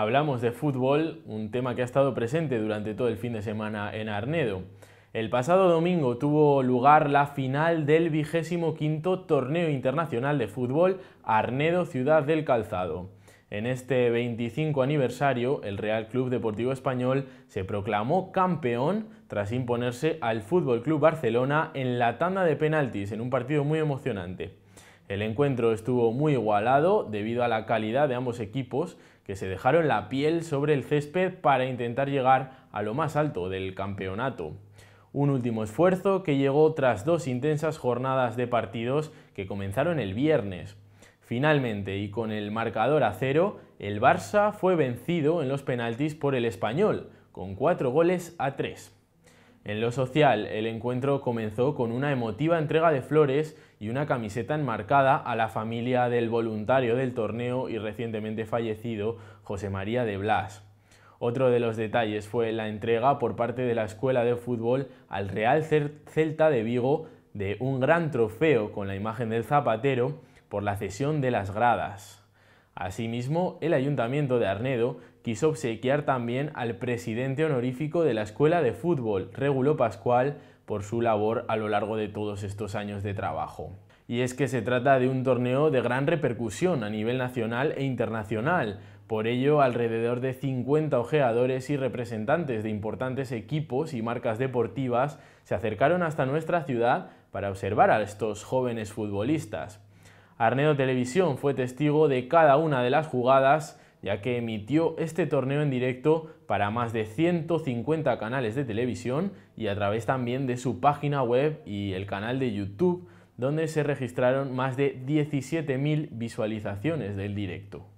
hablamos de fútbol, un tema que ha estado presente durante todo el fin de semana en Arnedo. El pasado domingo tuvo lugar la final del vigésimo quinto Torneo Internacional de Fútbol Arnedo Ciudad del Calzado. En este 25 aniversario, el Real Club Deportivo Español se proclamó campeón tras imponerse al Fútbol Club Barcelona en la tanda de penaltis en un partido muy emocionante. El encuentro estuvo muy igualado debido a la calidad de ambos equipos que se dejaron la piel sobre el césped para intentar llegar a lo más alto del campeonato. Un último esfuerzo que llegó tras dos intensas jornadas de partidos que comenzaron el viernes. Finalmente, y con el marcador a cero, el Barça fue vencido en los penaltis por el Español, con cuatro goles a tres. En lo social, el encuentro comenzó con una emotiva entrega de flores y una camiseta enmarcada a la familia del voluntario del torneo y recientemente fallecido José María de Blas. Otro de los detalles fue la entrega por parte de la Escuela de Fútbol al Real Celta de Vigo de un gran trofeo con la imagen del zapatero por la cesión de las gradas. Asimismo, el Ayuntamiento de Arnedo quiso obsequiar también al presidente honorífico de la Escuela de Fútbol, Regulo Pascual, por su labor a lo largo de todos estos años de trabajo. Y es que se trata de un torneo de gran repercusión a nivel nacional e internacional, por ello alrededor de 50 ojeadores y representantes de importantes equipos y marcas deportivas se acercaron hasta nuestra ciudad para observar a estos jóvenes futbolistas. Arnedo Televisión fue testigo de cada una de las jugadas, ya que emitió este torneo en directo para más de 150 canales de televisión y a través también de su página web y el canal de YouTube, donde se registraron más de 17.000 visualizaciones del directo.